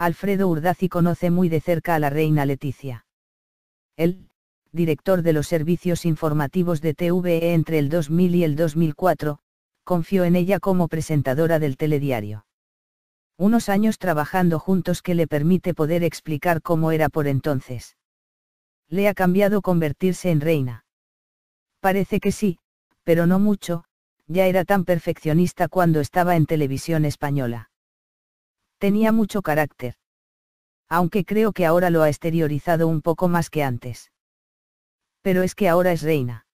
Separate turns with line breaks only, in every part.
Alfredo Urdazi conoce muy de cerca a la reina Leticia. Él, director de los servicios informativos de TVE entre el 2000 y el 2004, confió en ella como presentadora del telediario. Unos años trabajando juntos que le permite poder explicar cómo era por entonces. Le ha cambiado convertirse en reina. Parece que sí, pero no mucho, ya era tan perfeccionista cuando estaba en televisión española. Tenía mucho carácter. Aunque creo que ahora lo ha exteriorizado un poco más que antes. Pero es que ahora es reina.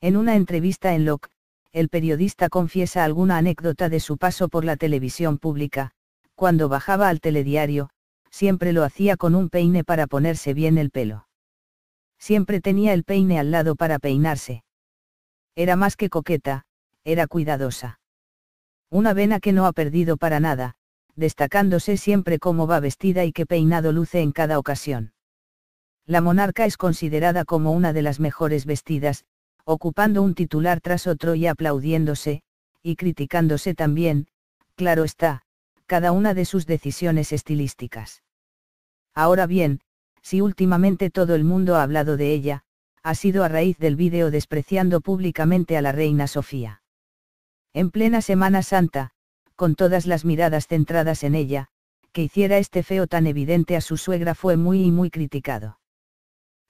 En una entrevista en Locke, el periodista confiesa alguna anécdota de su paso por la televisión pública, cuando bajaba al telediario, siempre lo hacía con un peine para ponerse bien el pelo. Siempre tenía el peine al lado para peinarse. Era más que coqueta, era cuidadosa. Una vena que no ha perdido para nada, destacándose siempre cómo va vestida y qué peinado luce en cada ocasión. La monarca es considerada como una de las mejores vestidas, ocupando un titular tras otro y aplaudiéndose, y criticándose también, claro está, cada una de sus decisiones estilísticas. Ahora bien, si últimamente todo el mundo ha hablado de ella, ha sido a raíz del vídeo despreciando públicamente a la reina Sofía. En plena Semana Santa, con todas las miradas centradas en ella, que hiciera este feo tan evidente a su suegra fue muy y muy criticado.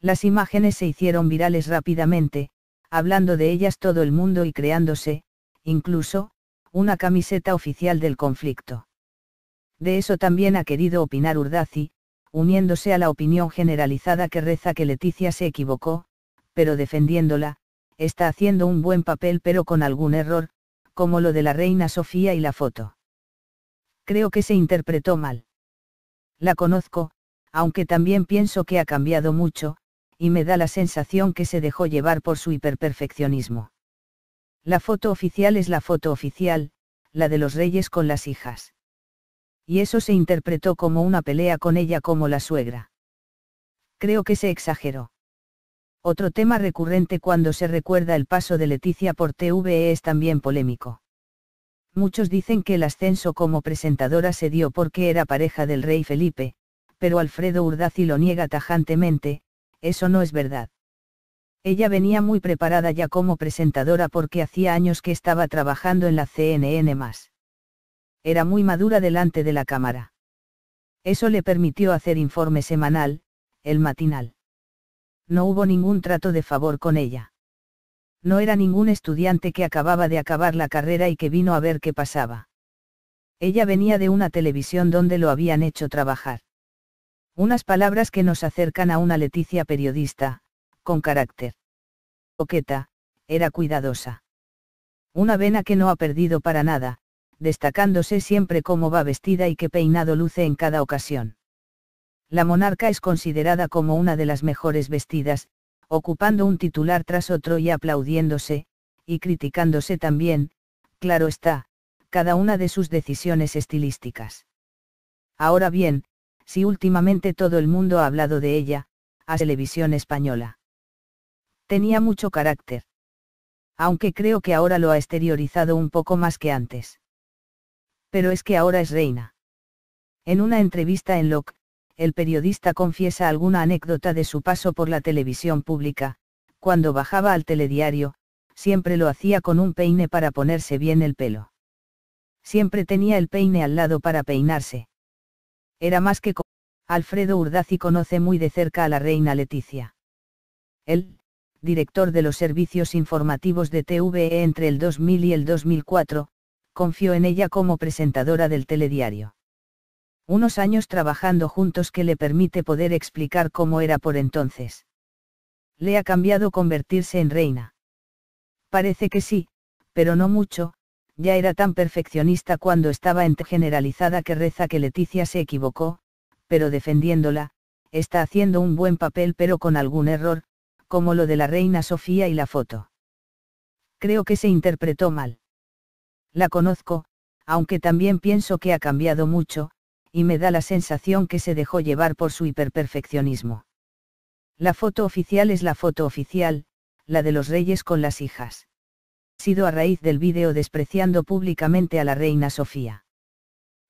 Las imágenes se hicieron virales rápidamente, hablando de ellas todo el mundo y creándose, incluso, una camiseta oficial del conflicto. De eso también ha querido opinar Urdazi, uniéndose a la opinión generalizada que reza que Leticia se equivocó, pero defendiéndola, está haciendo un buen papel pero con algún error, como lo de la reina Sofía y la foto. Creo que se interpretó mal. La conozco, aunque también pienso que ha cambiado mucho, y me da la sensación que se dejó llevar por su hiperperfeccionismo. La foto oficial es la foto oficial, la de los reyes con las hijas. Y eso se interpretó como una pelea con ella como la suegra. Creo que se exageró. Otro tema recurrente cuando se recuerda el paso de Leticia por TVE es también polémico. Muchos dicen que el ascenso como presentadora se dio porque era pareja del rey Felipe, pero Alfredo Urdazi lo niega tajantemente, eso no es verdad. Ella venía muy preparada ya como presentadora porque hacía años que estaba trabajando en la CNN+. Era muy madura delante de la cámara. Eso le permitió hacer informe semanal, el matinal no hubo ningún trato de favor con ella. No era ningún estudiante que acababa de acabar la carrera y que vino a ver qué pasaba. Ella venía de una televisión donde lo habían hecho trabajar. Unas palabras que nos acercan a una Leticia periodista, con carácter. Oqueta, era cuidadosa. Una vena que no ha perdido para nada, destacándose siempre cómo va vestida y qué peinado luce en cada ocasión la monarca es considerada como una de las mejores vestidas, ocupando un titular tras otro y aplaudiéndose, y criticándose también, claro está, cada una de sus decisiones estilísticas. Ahora bien, si últimamente todo el mundo ha hablado de ella, a televisión española. Tenía mucho carácter. Aunque creo que ahora lo ha exteriorizado un poco más que antes. Pero es que ahora es reina. En una entrevista en Locke, el periodista confiesa alguna anécdota de su paso por la televisión pública, cuando bajaba al telediario, siempre lo hacía con un peine para ponerse bien el pelo. Siempre tenía el peine al lado para peinarse. Era más que... Alfredo Urdazi conoce muy de cerca a la reina Leticia. Él, director de los servicios informativos de TVE entre el 2000 y el 2004, confió en ella como presentadora del telediario unos años trabajando juntos que le permite poder explicar cómo era por entonces. Le ha cambiado convertirse en reina. Parece que sí, pero no mucho, ya era tan perfeccionista cuando estaba en generalizada que reza que Leticia se equivocó, pero defendiéndola, está haciendo un buen papel pero con algún error, como lo de la reina Sofía y la foto. Creo que se interpretó mal. La conozco, aunque también pienso que ha cambiado mucho, y me da la sensación que se dejó llevar por su hiperperfeccionismo. La foto oficial es la foto oficial, la de los reyes con las hijas. Sido a raíz del vídeo despreciando públicamente a la reina Sofía.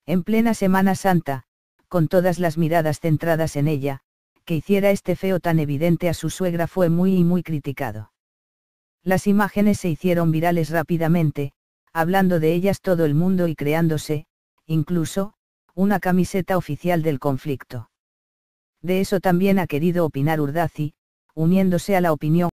En plena Semana Santa, con todas las miradas centradas en ella, que hiciera este feo tan evidente a su suegra fue muy y muy criticado. Las imágenes se hicieron virales rápidamente, hablando de ellas todo el mundo y creándose, incluso, una camiseta oficial del conflicto. De eso también ha querido opinar Urdazi, uniéndose a la opinión